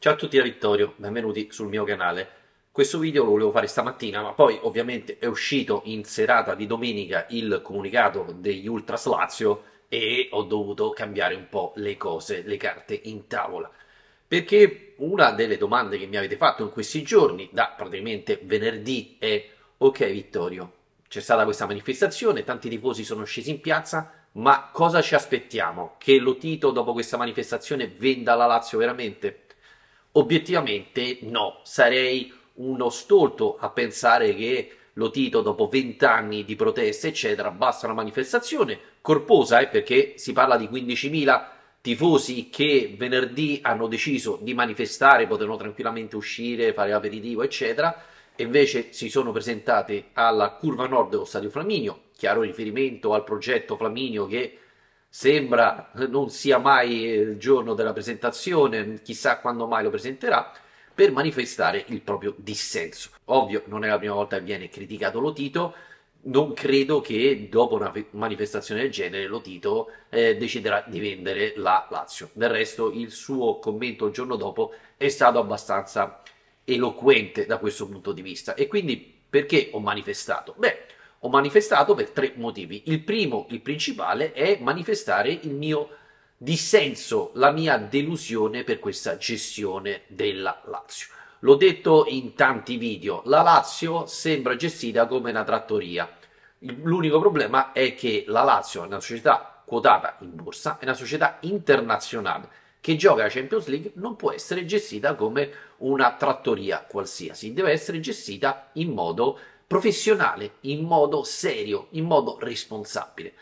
Ciao a tutti da Vittorio, benvenuti sul mio canale. Questo video lo volevo fare stamattina, ma poi ovviamente è uscito in serata di domenica il comunicato degli Ultras Lazio e ho dovuto cambiare un po' le cose, le carte in tavola. Perché una delle domande che mi avete fatto in questi giorni, da praticamente venerdì, è ok Vittorio, c'è stata questa manifestazione, tanti tifosi sono scesi in piazza, ma cosa ci aspettiamo? Che Lotito dopo questa manifestazione venda la Lazio veramente? Obiettivamente no, sarei uno stolto a pensare che lo Tito dopo vent'anni di proteste eccetera basta una manifestazione corposa eh, perché si parla di 15.000 tifosi che venerdì hanno deciso di manifestare, potevano tranquillamente uscire, fare aperitivo eccetera e invece si sono presentate alla curva nord dello stadio Flaminio, chiaro riferimento al progetto Flaminio che sembra non sia mai eh, il giorno della presentazione, chissà quando mai lo presenterà, per manifestare il proprio dissenso. Ovvio, non è la prima volta che viene criticato Lotito, non credo che dopo una manifestazione del genere Lotito eh, deciderà di vendere la Lazio. Del resto il suo commento il giorno dopo è stato abbastanza eloquente da questo punto di vista. E quindi perché ho manifestato? Beh, ho manifestato per tre motivi. Il primo, il principale, è manifestare il mio dissenso, la mia delusione per questa gestione della Lazio. L'ho detto in tanti video, la Lazio sembra gestita come una trattoria. L'unico problema è che la Lazio è una società quotata in borsa, è una società internazionale che gioca la Champions League, non può essere gestita come una trattoria qualsiasi, deve essere gestita in modo professionale in modo serio, in modo responsabile.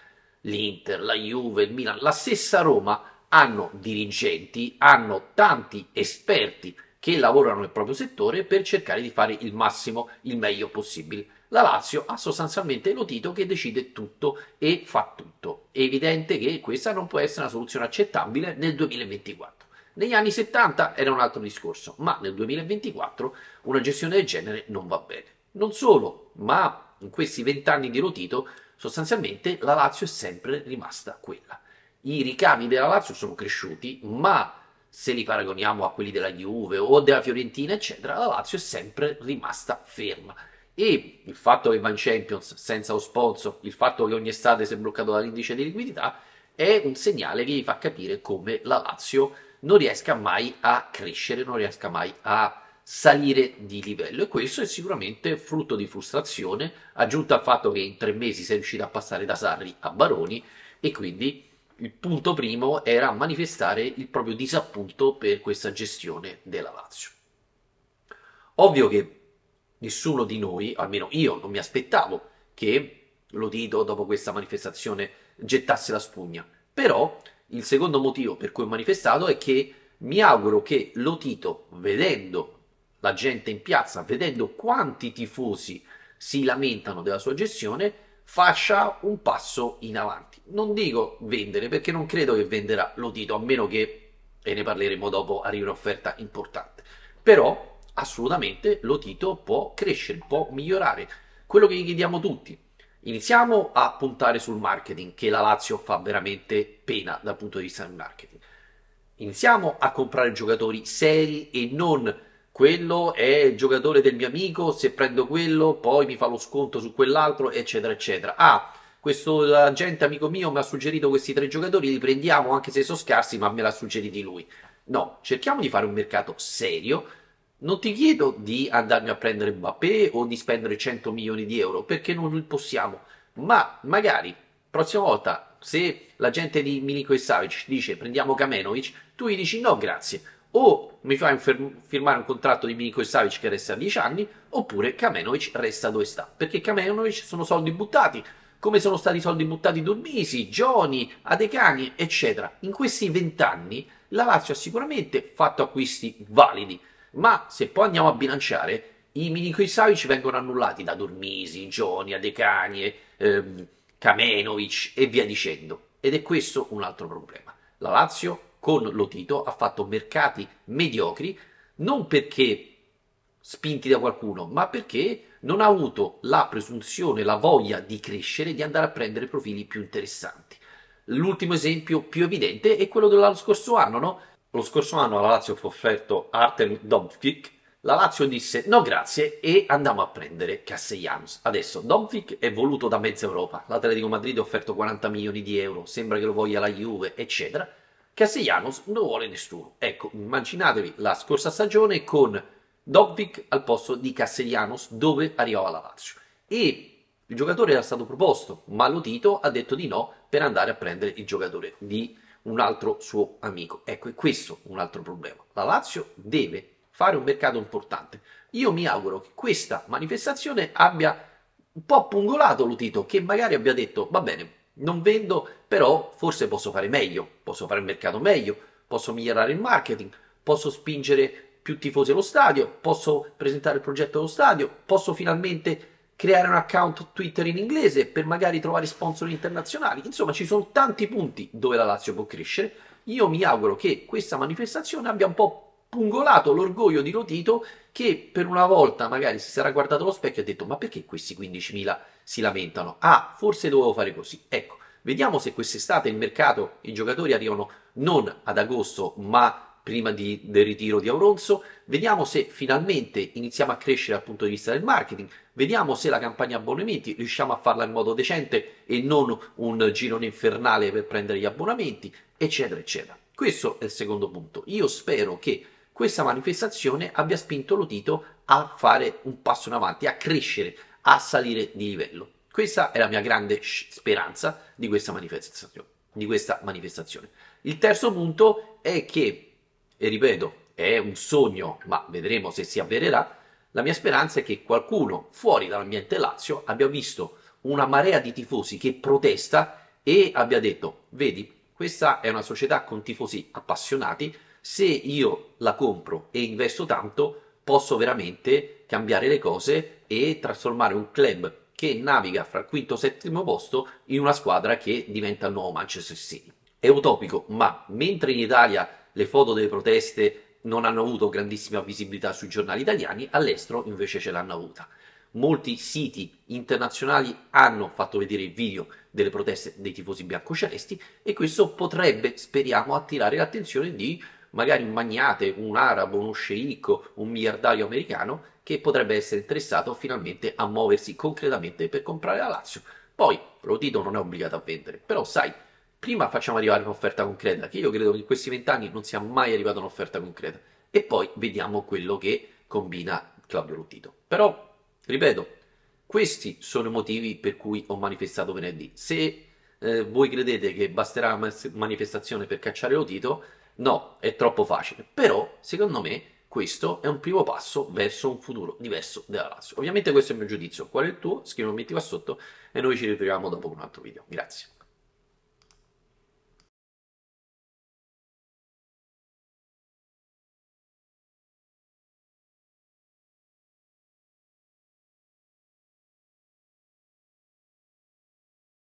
L'Inter, la Juve, il Milan, la stessa Roma hanno dirigenti, hanno tanti esperti che lavorano nel proprio settore per cercare di fare il massimo, il meglio possibile. La Lazio ha sostanzialmente Lotito che decide tutto e fa tutto. È evidente che questa non può essere una soluzione accettabile nel 2024. Negli anni 70 era un altro discorso, ma nel 2024 una gestione del genere non va bene. Non solo, ma in questi vent'anni di rotito, sostanzialmente la Lazio è sempre rimasta quella. I ricavi della Lazio sono cresciuti, ma se li paragoniamo a quelli della Juve o della Fiorentina, eccetera, la Lazio è sempre rimasta ferma. E il fatto che va in Champions senza lo sponsor, il fatto che ogni estate si è bloccato dall'indice di liquidità, è un segnale che vi fa capire come la Lazio non riesca mai a crescere, non riesca mai a salire di livello e questo è sicuramente frutto di frustrazione aggiunta al fatto che in tre mesi sei riuscito a passare da Sarri a Baroni e quindi il punto primo era manifestare il proprio disappunto per questa gestione della Lazio. Ovvio che nessuno di noi, almeno io, non mi aspettavo che lo Lodito dopo questa manifestazione gettasse la spugna, però il secondo motivo per cui ho manifestato è che mi auguro che Lotito, vedendo la gente in piazza, vedendo quanti tifosi si lamentano della sua gestione, faccia un passo in avanti. Non dico vendere perché non credo che venderà lo Lotito, a meno che, e ne parleremo dopo, arrivi un'offerta importante. Però assolutamente lo Tito può crescere, può migliorare. Quello che gli chiediamo tutti. Iniziamo a puntare sul marketing, che la Lazio fa veramente pena dal punto di vista del marketing. Iniziamo a comprare giocatori seri e non quello è il giocatore del mio amico, se prendo quello poi mi fa lo sconto su quell'altro, eccetera, eccetera. Ah, questo agente amico mio mi ha suggerito questi tre giocatori, li prendiamo anche se sono scarsi, ma me l'ha suggerito lui. No, cerchiamo di fare un mercato serio. Non ti chiedo di andarmi a prendere Mbappé o di spendere 100 milioni di euro, perché non possiamo. Ma magari, prossima volta, se la gente di Milinko e Savic dice prendiamo Kamenovic, tu gli dici no grazie o mi fa infer- firmare un contratto di Minico e Savic che resta a 10 anni, oppure Kamenovic resta dove sta. Perché Kamenovic sono soldi buttati, come sono stati soldi buttati Durbisi, Gioni, Adecani, eccetera. In questi 20 anni la Lazio ha sicuramente fatto acquisti validi, ma se poi andiamo a bilanciare, i Minico e Savic vengono annullati da Dormisi, Gioni, Adecani, ehm, Kamenovic e via dicendo. Ed è questo un altro problema. La Lazio con Lotito, ha fatto mercati mediocri, non perché spinti da qualcuno, ma perché non ha avuto la presunzione, la voglia di crescere, di andare a prendere profili più interessanti. L'ultimo esempio più evidente è quello dell'anno scorso anno, no? Lo scorso anno alla Lazio fu offerto Artem Domfik, la Lazio disse no grazie e andiamo a prendere Castellanos. Adesso Domfik è voluto da mezza Europa, l'Atletico Madrid ha offerto 40 milioni di euro, sembra che lo voglia la Juve, eccetera. Castellanos non vuole nessuno. Ecco, immaginatevi la scorsa stagione con Dobvik al posto di Castellanos dove arrivava la Lazio. E il giocatore era stato proposto, ma Lotito ha detto di no per andare a prendere il giocatore di un altro suo amico. Ecco, è questo un altro problema. La Lazio deve fare un mercato importante. Io mi auguro che questa manifestazione abbia un po' pungolato Lotito, che magari abbia detto va bene, non vendo, però forse posso fare meglio, posso fare il mercato meglio, posso migliorare il marketing, posso spingere più tifosi allo stadio, posso presentare il progetto allo stadio, posso finalmente creare un account Twitter in inglese per magari trovare sponsor internazionali. Insomma, ci sono tanti punti dove la Lazio può crescere. Io mi auguro che questa manifestazione abbia un po' pungolato l'orgoglio di Lotito che per una volta magari si sarà guardato allo specchio e ha detto ma perché questi 15.000 si lamentano? Ah, forse dovevo fare così. Ecco, vediamo se quest'estate il mercato, i giocatori arrivano non ad agosto ma prima di, del ritiro di Auronzo, vediamo se finalmente iniziamo a crescere dal punto di vista del marketing, vediamo se la campagna abbonamenti riusciamo a farla in modo decente e non un girone infernale per prendere gli abbonamenti, eccetera, eccetera. Questo è il secondo punto. Io spero che questa manifestazione abbia spinto Lotito a fare un passo in avanti, a crescere, a salire di livello. Questa è la mia grande speranza di questa manifestazione. Di questa manifestazione. Il terzo punto è che, e ripeto, è un sogno, ma vedremo se si avvererà, la mia speranza è che qualcuno fuori dall'ambiente Lazio abbia visto una marea di tifosi che protesta e abbia detto, vedi, questa è una società con tifosi appassionati se io la compro e investo tanto, posso veramente cambiare le cose e trasformare un club che naviga fra il quinto e il settimo posto in una squadra che diventa il nuovo Manchester City. È utopico, ma mentre in Italia le foto delle proteste non hanno avuto grandissima visibilità sui giornali italiani, all'estero invece ce l'hanno avuta. Molti siti internazionali hanno fatto vedere il video delle proteste dei tifosi biancocelesti e questo potrebbe, speriamo, attirare l'attenzione di magari un magnate, un arabo, uno sceicco, un miliardario americano che potrebbe essere interessato finalmente a muoversi concretamente per comprare la Lazio. Poi, lo dito non è obbligato a vendere, però sai, prima facciamo arrivare un'offerta concreta, che io credo che in questi vent'anni non sia mai arrivata un'offerta concreta, e poi vediamo quello che combina Claudio Lottito. Però, ripeto, questi sono i motivi per cui ho manifestato venerdì. Se eh, voi credete che basterà una manifestazione per cacciare Lotito, No, è troppo facile. Però, secondo me, questo è un primo passo verso un futuro diverso della Lazio. Ovviamente questo è il mio giudizio. Qual è il tuo? Scrivimi qua sotto e noi ci ritroviamo dopo un altro video. Grazie.